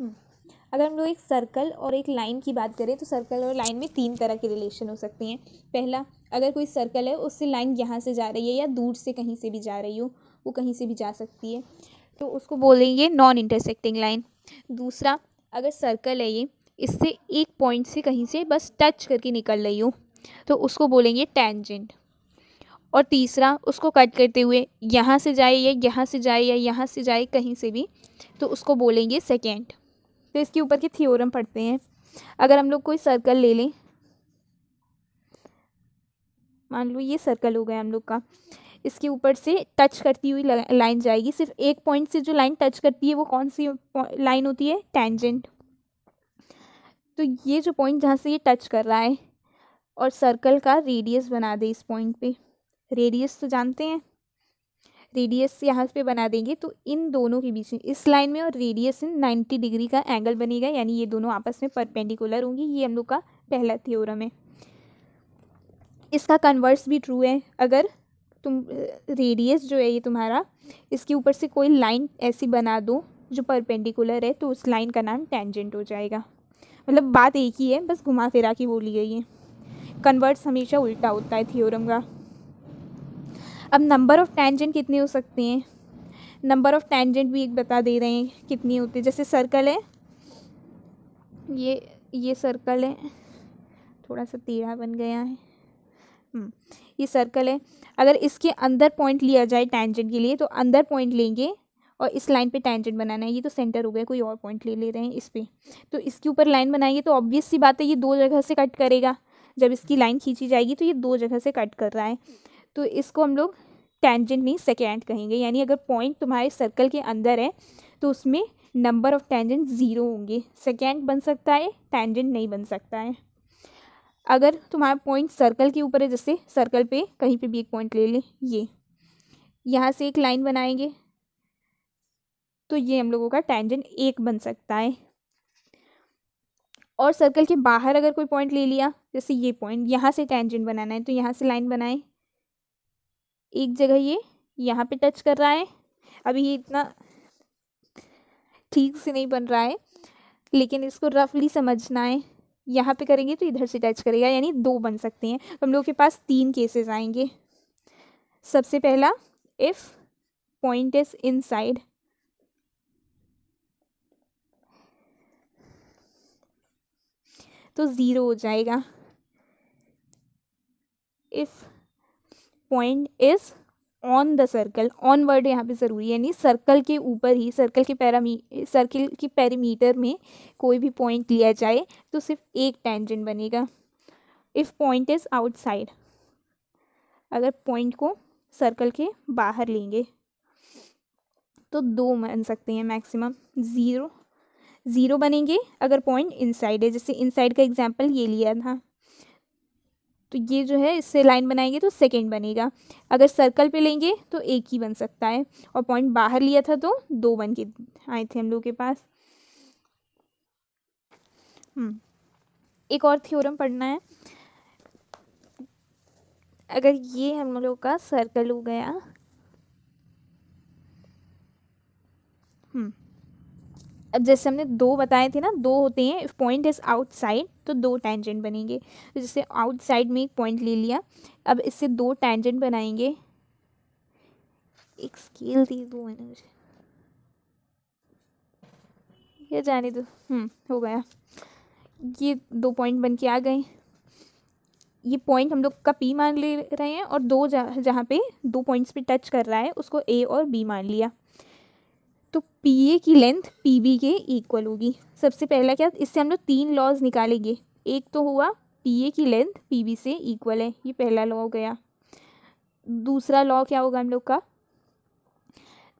हम्म। अगर हम लोग एक सर्कल और एक लाइन की बात करें तो सर्कल और लाइन में तीन तरह के रिलेशन हो सकते हैं पहला अगर कोई सर्कल है उससे लाइन यहाँ से जा रही है या दूर से कहीं से भी जा रही हो वो कहीं से भी जा सकती है तो उसको बोलेंगे नॉन इंटरसेक्टिंग लाइन दूसरा अगर सर्कल है ये इससे एक पॉइंट से कहीं से बस टच करके निकल रही हो तो उसको बोलेंगे टेंजेंट और तीसरा उसको कट करते हुए यहाँ से जाए या यहाँ से जाए या यहाँ से जाए कहीं से भी तो उसको बोलेंगे सेकेंड तो इसके ऊपर की थियोरम पढ़ते हैं अगर हम लोग कोई सर्कल ले लें मान लो ये सर्कल हो गया हम लोग का इसके ऊपर से टच करती हुई लाइन जाएगी सिर्फ एक पॉइंट से जो लाइन टच करती है वो कौन सी लाइन होती है टेंजेंट तो ये जो पॉइंट जहाँ से ये टच कर रहा है और सर्कल का रेडियस बना दे इस पॉइंट पे रेडियस तो जानते हैं रेडियस यहाँ पे बना देंगे तो इन दोनों के बीच में इस लाइन में और रेडियस इन नाइन्टी डिग्री का एंगल बनेगा यानी ये दोनों आपस में परपेंडिकुलर होंगी ये हम लोग का पहला थियोरम है इसका कन्वर्स भी ट्रू है अगर तुम रेडियस जो है ये तुम्हारा इसके ऊपर से कोई लाइन ऐसी बना दो जो परपेंडिकुलर है तो उस लाइन का नाम टेंजेंट हो जाएगा मतलब बात एक ही है बस घुमा फिरा के बोली गई है कन्वर्ट्स हमेशा उल्टा होता है थियोरम का अब नंबर ऑफ़ टेंजेंट कितनी हो सकती हैं नंबर ऑफ़ टेंजेंट भी एक बता दे रहे हैं कितनी होती है जैसे सर्कल है ये ये सर्कल है थोड़ा सा तीढ़ा बन गया है हम्म, ये सर्कल है अगर इसके अंदर पॉइंट लिया जाए टेंजेंट के लिए तो अंदर पॉइंट लेंगे और इस लाइन पे टेंजेंट बनाना है ये तो सेंटर हो गया कोई और पॉइंट ले ले रहे हैं इस पर तो इसके ऊपर लाइन बनाएंगे तो ऑब्वियस सी बात है ये दो जगह से कट करेगा जब इसकी लाइन खींची जाएगी तो ये दो जगह से कट कर रहा है तो इसको हम लोग टेंजेंट नहीं सेकेंड कहेंगे यानी अगर पॉइंट तुम्हारे सर्कल के अंदर है तो उसमें नंबर ऑफ टेंजेंट ज़ीरो होंगे सेकेंड बन सकता है टेंजेंट नहीं बन सकता है अगर तुम्हारा पॉइंट सर्कल के ऊपर है जैसे सर्कल पे कहीं पे भी एक पॉइंट ले लें ये यहाँ से एक लाइन बनाएंगे तो ये हम लोगों का टेंजेंट एक बन सकता है और सर्कल के बाहर अगर कोई पॉइंट ले लिया जैसे ये पॉइंट यहाँ से टेंजेंट बनाना है तो यहाँ से लाइन बनाएं एक जगह ये यहाँ पे टच कर रहा है अभी ये इतना ठीक से नहीं बन रहा है लेकिन इसको रफली समझना है यहाँ पे करेंगे तो इधर से टच करेगा यानी दो बन सकते हैं हम लोग के पास तीन केसेस आएंगे सबसे पहला इफ़ पॉइंट इज इनसाइड तो ज़ीरो हो जाएगा if point is on the circle onward यहाँ पे ज़रूरी है यानी सर्कल के ऊपर ही सर्कल के पैरामी सर्कल के पैरामीटर में कोई भी पॉइंट लिया जाए तो सिर्फ एक टेंजेंट बनेगा इफ़ पॉइंट इज़ आउटसाइड अगर पॉइंट को सर्कल के बाहर लेंगे तो दो बन सकते हैं मैक्सिमम ज़ीरो ज़ीरो बनेंगे अगर पॉइंट इनसाइड है जैसे इनसाइड का एग्जांपल ये लिया था तो ये जो है इससे लाइन बनाएंगे तो सेकेंड बनेगा अगर सर्कल पे लेंगे तो एक ही बन सकता है और पॉइंट बाहर लिया था तो दो बन के आए थे हम लोग के पास हम्म, एक और थ्योरम पढ़ना है अगर ये हम लोग का सर्कल हो गया अब जैसे हमने दो बताए थे ना दो होते हैं इफ पॉइंट इज़ आउटसाइड तो दो टैंजेंट बनेंगे तो जैसे आउटसाइड में एक पॉइंट ले लिया अब इससे दो टैंजेंट बनाएंगे एक स्केल थी दो मैंने मुझे ये जाने दो हम्म, हो गया ये दो पॉइंट बन के आ गए ये पॉइंट हम लोग का पी मान ले रहे हैं और दो जहाँ पे दो पॉइंट्स पे टच कर रहा है उसको ए और बी मान लिया तो पी ए की लेंथ पी बी के इक्वल होगी सबसे पहला क्या इससे हम लोग तीन लॉज निकालेंगे एक तो हुआ पी ए की लेंथ पी बी से इक्वल है ये पहला लॉ हो गया दूसरा लॉ क्या होगा हम लोग का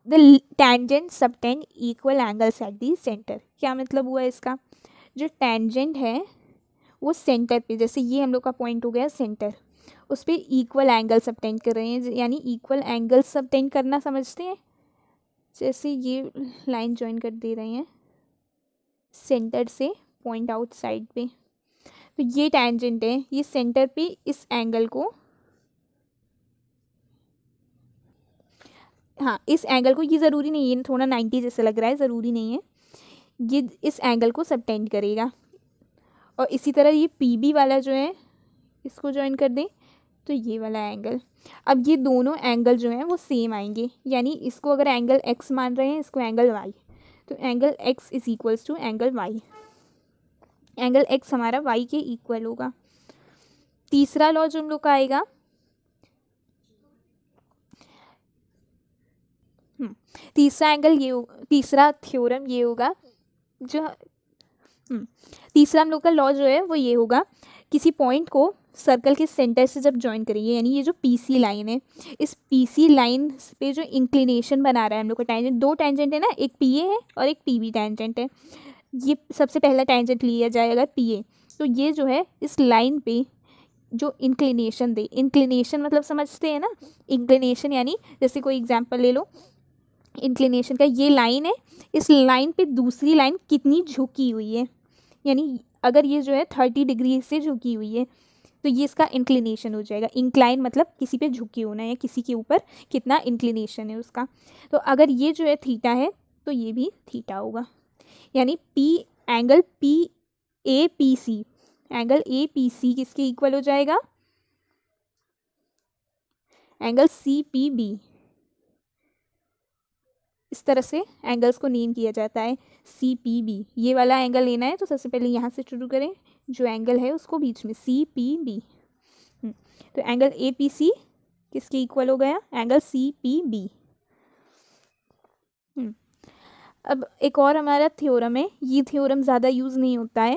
the tangent subtend equal angles at the centre क्या मतलब हुआ इसका जो टेंजेंट है वो सेंटर पे जैसे ये हम लोग का पॉइंट हो गया सेंटर उस पर इक्वल एंगल सबटेंड कर रहे हैं यानी इक्वल एंगल सबटेंड करना समझते हैं जैसे ये लाइन ज्वाइन कर दे रहे हैं सेंटर से पॉइंट आउट साइड पे तो ये टैंजेंट है ये सेंटर पे इस एंगल को हाँ इस एंगल को ये ज़रूरी नहीं है थोड़ा नाइन्टी जैसा लग रहा है ज़रूरी नहीं है ये इस एंगल को सबटेंड करेगा और इसी तरह ये पी बी वाला जो है इसको ज्वाइन कर दें तो ये वाला एंगल अब ये दोनों एंगल जो हैं वो सेम आएंगे यानी इसको अगर एंगल एक्स मान रहे हैं इसको एंगल वाई तो angle X is equals to angle Y angle X हमारा वाई के इक्वल होगा तीसरा लॉ जो हम लोग का आएगा हम्म, तीसरा एंगल ये तीसरा थ्योरम ये होगा जो हम्म, तीसरा हम लोग का लॉ जो है वो ये होगा किसी पॉइंट को सर्कल के सेंटर से जब ज्वाइन करेंगे यानी ये जो पी लाइन है इस पी लाइन पे जो इंक्लिनेशन बना रहा है हम लोग का टैंजेंट दो टेंजेंट है ना एक पी है और एक पी टेंजेंट है ये सबसे पहला टेंजेंट लिया जाएगा पी तो ये जो है इस लाइन पे जो इंक्लिनेशन दे इंक्लिनेशन मतलब समझते हैं ना इंक्लिनेशन यानी जैसे कोई एग्जाम्पल ले लो इंक्लिनेशन का ये लाइन है इस लाइन पे दूसरी लाइन कितनी झुकी हुई है यानी अगर ये जो है थर्टी डिग्री से झुकी हुई है तो ये इसका इंक्लिनेशन हो जाएगा इंक्लाइन मतलब किसी पे झुके होना या किसी के ऊपर कितना इंक्लिनेशन है उसका तो अगर ये जो है थीटा है तो ये भी थीटा होगा यानी P angle P A P C angle A P C किसके इक्वल हो जाएगा एंगल सी पी बी इस तरह से एंगल्स को नेम किया जाता है सी पी बी ये वाला एंगल लेना है तो सबसे पहले यहाँ से शुरू करें जो एंगल है उसको बीच में सी पी बी तो एंगल ए पी सी किसके इक्वल हो गया एंगल सी पी बी अब एक और हमारा थ्योरम है ये थ्योरम ज़्यादा यूज़ नहीं होता है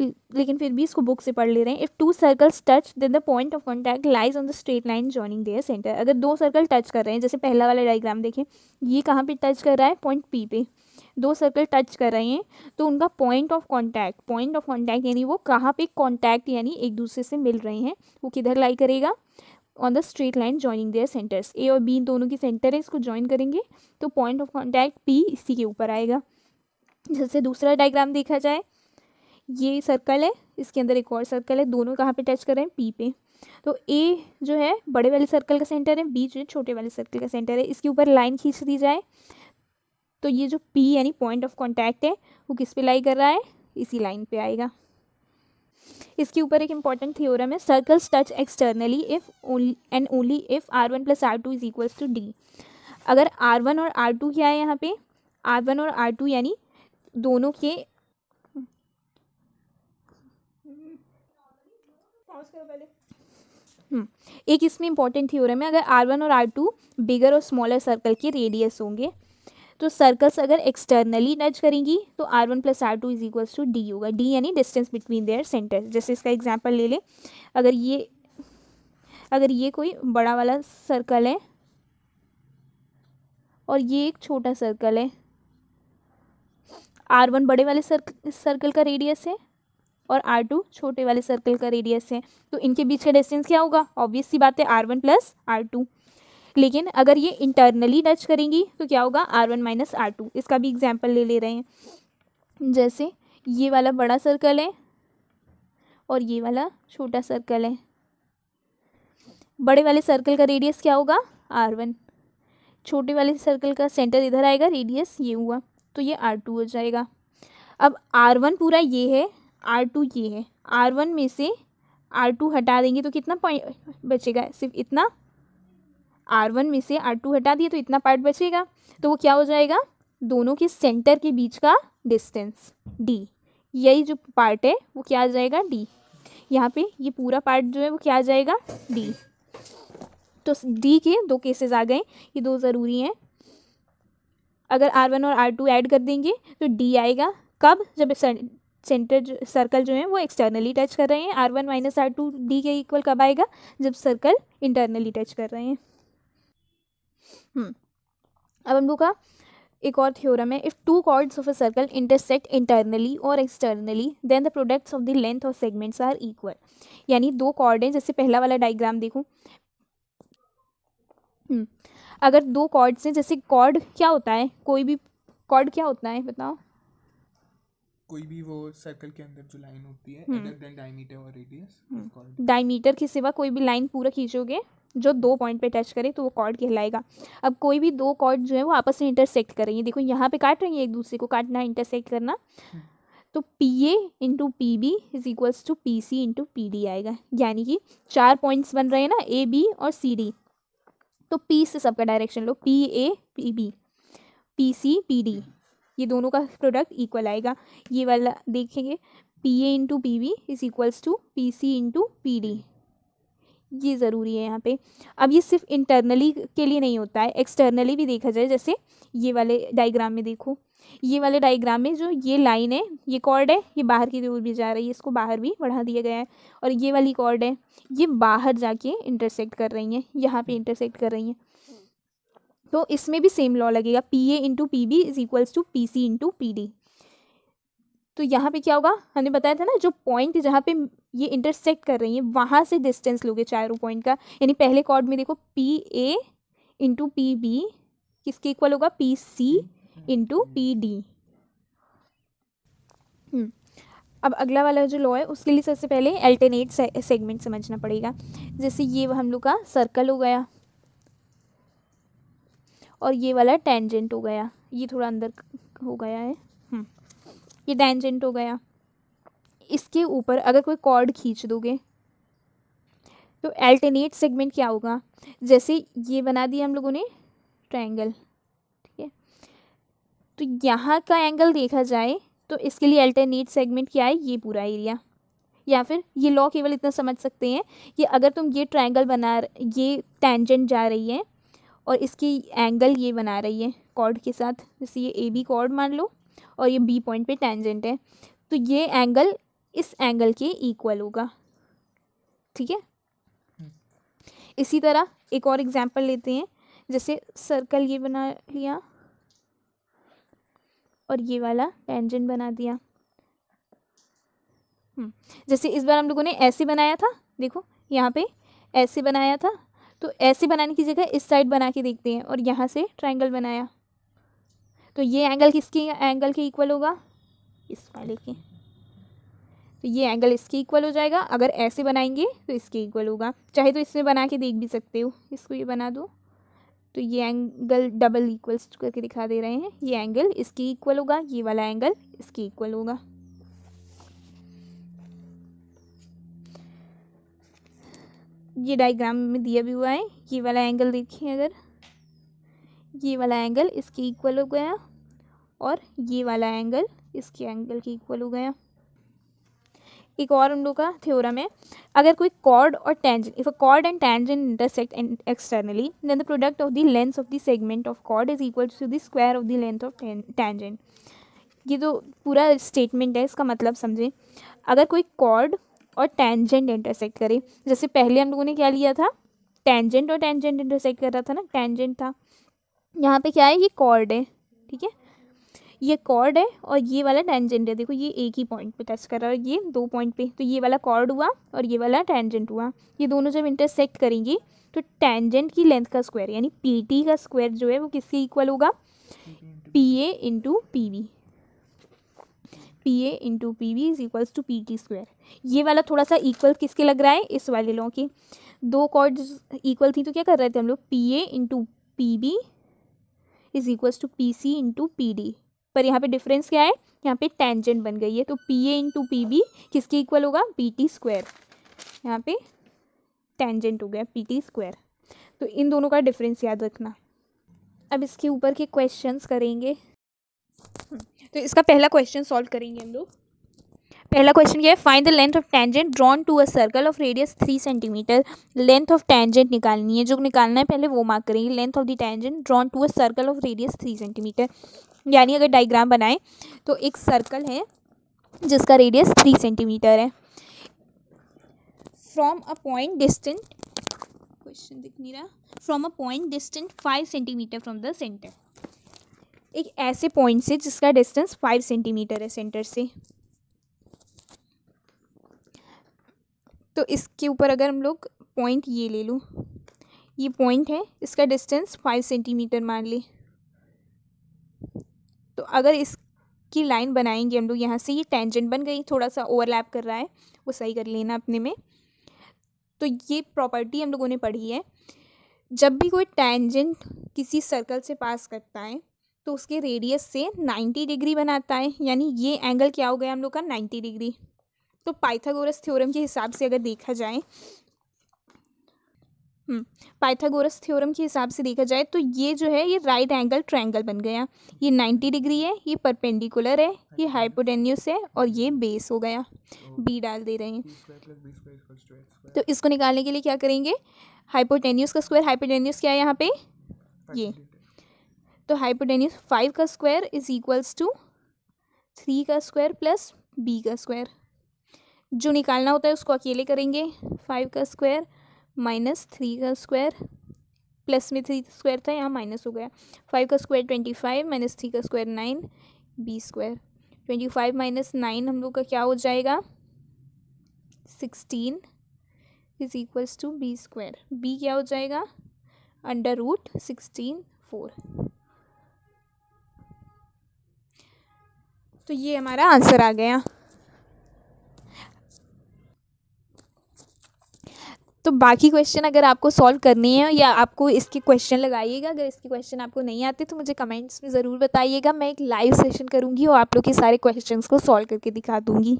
लेकिन फिर भी इसको बुक से पढ़ ले रहे हैं if two circles touch then the point of contact lies on the straight line joining their centre अगर दो सर्कल टच कर रहे हैं जैसे पहला वाला डायग्राम देखें ये कहाँ पे टच कर रहा है पॉइंट पी पे दो सर्कल टच कर रहे हैं तो उनका point of contact point of contact यानी वो कहाँ पे कॉन्टैक्ट यानी एक दूसरे से मिल रहे हैं वो किधर लाई करेगा on the straight line joining their centres A और बी दोनों की सेंटर है इसको ज्वाइन करेंगे तो पॉइंट ऑफ कॉन्टैक्ट पी इसी के ऊपर आएगा जैसे दूसरा डायग्राम देखा जाए ये सर्कल है इसके अंदर एक और सर्कल है दोनों कहाँ पे टच कर रहे हैं पी पे तो ए जो है बड़े वाले सर्कल का सेंटर है बी जो है छोटे वाले सर्कल का सेंटर है इसके ऊपर लाइन खींच दी जाए तो ये जो पी यानी पॉइंट ऑफ कॉन्टैक्ट है वो किस पे लाई कर रहा है इसी लाइन पे आएगा इसके ऊपर एक इम्पॉर्टेंट थियोरम है circles touch externally if and only if R one plus R two is equals to D अगर आर वन और आर टू क्या है यहाँ पे आर वन और आर टू यानी दोनों के क्रॉस करो पहले हम्म, एक इसमें इंपॉर्टेंट थ्योरम है अगर आर वन और आर टू बिगर और स्मॉलर सर्कल के रेडियस होंगे तो सर्कल्स अगर एक्सटर्नली नज करेंगी तो R one plus R two is equals to D होगा डी यानी डिस्टेंस बिटवीन देयर सेंटर जैसे इसका एग्जाम्पल ले लें अगर ये अगर ये कोई बड़ा वाला सर्कल है और ये एक छोटा सर्कल है आर वन बड़े वाले सर्कल का रेडियस है और आर टू छोटे वाले सर्कल का रेडियस है तो इनके बीच का डिस्टेंस क्या होगा ऑब्वियस सी बात है R one plus R two लेकिन अगर ये इंटरनली टच करेंगी तो क्या होगा R one minus R two इसका भी एग्जाम्पल ले ले रहे हैं जैसे ये वाला बड़ा सर्कल है और ये वाला छोटा सर्कल है बड़े वाले सर्कल का रेडियस क्या होगा आर वन छोटे वाले सर्कल का सेंटर इधर आएगा रेडियस ये हुआ तो ये आर टू हो जाएगा अब आर वन पूरा ये है आर टू ये है आर वन में से आर टू हटा देंगे तो कितना पॉइंट बचेगा सिर्फ इतना आर वन में से आर टू हटा दिए तो इतना पार्ट बचेगा तो वो क्या हो जाएगा दोनों के सेंटर के बीच का डिस्टेंस डी यही जो पार्ट है वो क्या आ जाएगा डी यहाँ पे ये पूरा पार्ट जो है वो क्या आ जाएगा डी तो डी के दो केसेस आ गए ये दो ज़रूरी हैं अगर आर वन और आर टू ऐड कर देंगे तो डी आएगा कब जब सेंटर सर्कल जो है वो एक्सटर्नली टच कर रहे हैं R one minus R two D के इक्वल कब आएगा जब सर्कल इंटरनली टच कर रहे हैं हम्म, अब हम लोग का एक और थ्योरम है if two chords of a circle intersect internally और externally then the products of the length of segments are equal यानी दो कॉर्ड हैं जैसे पहला वाला डायग्राम देखो हम्म, अगर दो कॉर्ड्स हैं जैसे कॉर्ड क्या होता है कोई भी कॉर्ड क्या होता है बताओ कोई भी वो सर्कल के अंदर जो लाइन होती है अदर देन डायमीटर और रेडियस डायमीटर के सिवा कोई भी लाइन पूरा खींचोगे जो दो पॉइंट पे टच करे तो वो कॉर्ड कहलाएगा अब कोई भी दो कॉर्ड जो है वो आपस में इंटरसेक्ट करेंगे देखो यहाँ पे काट रही है एक दूसरे को काटना इंटरसेक्ट करना हम्म। तो P A into P B is equals to P C into P D आएगा यानी कि चार पॉइंट्स बन रहे हैं ना ए बी और सी डी तो पी से सबका डायरेक्शन लो P A P B P C P D ये दोनों का प्रोडक्ट इक्वल आएगा ये वाला देखेंगे P A into P V is equals to P C into P D ये ज़रूरी है यहाँ पे अब ये सिर्फ इंटरनली के लिए नहीं होता है एक्सटर्नली भी देखा जाए जैसे ये वाले डायग्राम में देखो ये वाले डायग्राम में जो ये लाइन है ये कॉर्ड है ये बाहर की दूर भी जा रही है इसको बाहर भी बढ़ा दिया गया है और ये वाली कॉर्ड है ये बाहर जाके इंटरसेक्ट कर रही हैं यहाँ पे इंटरसेक्ट कर रही हैं तो इसमें भी सेम लॉ लगेगा P A into P B is equals to P C into P D तो यहाँ पे क्या होगा हमने बताया था ना जो पॉइंट जहाँ पे ये इंटरसेक्ट कर रही है वहाँ से डिस्टेंस लोगे चारों पॉइंट का यानी पहले कॉर्ड में देखो P A into P B किसके इक्वल होगा P C into P D अब अगला वाला जो लॉ है उसके लिए सबसे पहले अल्टरनेट सेगमेंट समझना पड़ेगा जैसे ये हम लोग का सर्कल हो गया और ये वाला टेंजेंट हो गया ये थोड़ा अंदर हो गया है हम्म। ये टेंजेंट हो गया इसके ऊपर अगर कोई कॉर्ड खींच दोगे तो एल्टरनेट सेगमेंट क्या होगा जैसे ये बना दिया हम लोगों ने ट्रायंगल ठीक है तो यहाँ का एंगल देखा जाए तो इसके लिए अल्टरनेट सेगमेंट क्या है ये पूरा एरिया या फिर ये लॉ केवल इतना समझ सकते हैं कि अगर तुम ये ट्रायंगल बना ये टेंजेंट जा रही है और इसकी एंगल ये बना रही है कॉर्ड के साथ जैसे ये ए बी कॉर्ड मान लो और ये बी पॉइंट पे टेंजेंट है तो ये एंगल इस एंगल के इक्वल होगा ठीक है इसी तरह एक और एग्जांपल लेते हैं जैसे सर्कल ये बना लिया और ये वाला टेंजेंट बना दिया हम्म, जैसे इस बार हम लोगों ने ऐसे बनाया था देखो यहाँ पे ऐसे बनाया था तो ऐसे बनाने की जगह इस साइड बना के देखते हैं और यहाँ से ट्राइंगल बनाया तो ये एंगल किसके एंगल के इक्वल होगा इस वाले के तो ये एंगल इसके इक्वल हो जाएगा अगर ऐसे बनाएंगे तो इसके इक्वल होगा चाहे तो इसमें बना के देख भी सकते हो इसको ये बना दो तो ये एंगल डबल इक्वल्स करके दिखा दे रहे हैं ये एंगल इसके इक्वल होगा ये वाला एंगल इसके इक्वल होगा ये डायग्राम में दिया भी हुआ है ये वाला एंगल देखिए अगर ये वाला एंगल इसके इक्वल हो गया और ये वाला एंगल इसके एंगल के इक्वल हो गया एक और हम लोग का थ्योरम है अगर कोई कॉर्ड और tangent if a chord and tangent intersect externally then the product of the length of the segment of chord is equal to the square of the length of tangent ये तो पूरा statement है इसका मतलब समझें अगर कोई कॉर्ड और टेंजेंट इंटरसेक्ट करें जैसे पहले हम लोगों ने क्या लिया था टेंजेंट और टेंजेंट इंटरसेक्ट कर रहा था ना टेंजेंट था यहाँ पे क्या है ये कॉर्ड है ठीक है ये कॉर्ड है और ये वाला टेंजेंट है देखो ये एक ही पॉइंट पे टच कर रहा है ये दो पॉइंट पे तो ये वाला कॉर्ड हुआ और ये वाला टेंजेंट हुआ ये दोनों जब इंटरसेक्ट करेंगे तो टेंजेंट की लेंथ का स्क्वायर यानी पी टी का स्क्वायर जो है वो किसके इक्वल होगा P A into P V P A into P B is equals to P T square ये वाला थोड़ा सा इक्वल किसके लग रहा है इस वाले लोगों के दो कॉर्ड इक्वल थी तो क्या कर रहे थे हम लोग P A into P B is equals to P C into P D पर यहाँ पे डिफरेंस क्या है यहाँ पे टेंजेंट बन गई है तो P A into P B किसके इक्वल होगा पी टी स्क्वायर यहाँ पे टेंजेंट हो गया पी टी स्क्वायर तो इन दोनों का डिफरेंस याद रखना अब इसके ऊपर के क्वेश्चंस करेंगे तो इसका पहला क्वेश्चन सॉल्व करेंगे हम लोग पहला क्वेश्चन ये है find the length of tangent drawn to a circle of radius three centimetre length of tangent निकालनी है जो निकालना है पहले वो मार्क करेंगे length of the tangent drawn to a circle of radius three centimetre यानी अगर डायग्राम बनाएं तो एक सर्कल है जिसका रेडियस थ्री सेंटीमीटर है from a point distant question दिख नहीं रहा from a point distant five centimetre from the centre एक ऐसे पॉइंट से जिसका डिस्टेंस फाइव सेंटीमीटर है सेंटर से तो इसके ऊपर अगर हम लोग पॉइंट ये ले लूँ ये पॉइंट है इसका डिस्टेंस फाइव सेंटीमीटर मान ले तो अगर इसकी लाइन बनाएंगे हम लोग यहाँ से ये टेंजेंट बन गई थोड़ा सा ओवरलैप कर रहा है वो सही कर लेना अपने में तो ये प्रॉपर्टी हम लोगों ने पढ़ी है जब भी कोई टेंजेंट किसी सर्कल से पास करता है तो उसके रेडियस से 90 डिग्री बनाता है यानी ये एंगल क्या हो गया हम लोग का 90 डिग्री तो पाइथागोरस थ्योरम के हिसाब से अगर देखा जाए पाइथागोरस थ्योरम हम्म, के हिसाब से देखा जाए तो ये जो है ये राइट एंगल ट्रायंगल बन गया ये 90 डिग्री है ये परपेंडिकुलर है ये हाइपोटेन्यूस है और ये बेस हो गया बी oh. डाल दे रहे हैं तो इसको निकालने के लिए क्या करेंगे हाइपोटेन्यूस का स्क्वायर हाइपोटेन्यूस क्या है यहाँ पे ये तो हाइपोटेनियस फाइव का square is equals to three का स्क्वायर प्लस बी का स्क्वायर जो निकालना होता है उसको अकेले करेंगे फाइव का स्क्वायर माइनस थ्री का स्क्वायर प्लस में थ्री स्क्वायर था यहाँ माइनस हो गया फाइव का square twenty five minus three का square nine B square twenty five minus nine हम लोग का क्या हो जाएगा sixteen is equals to B square B क्या हो जाएगा अंडर रूट सिक्सटीन फोर तो ये हमारा आंसर आ गया तो बाकी क्वेश्चन अगर आपको सॉल्व करनी है या आपको इसके क्वेश्चन लगाइएगा अगर इसके क्वेश्चन आपको नहीं आते तो मुझे कमेंट्स में ज़रूर बताइएगा मैं एक लाइव सेशन करूँगी और आप लोग के सारे क्वेश्चंस को सॉल्व करके दिखा दूँगी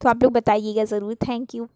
तो आप लोग बताइएगा ज़रूर थैंक यू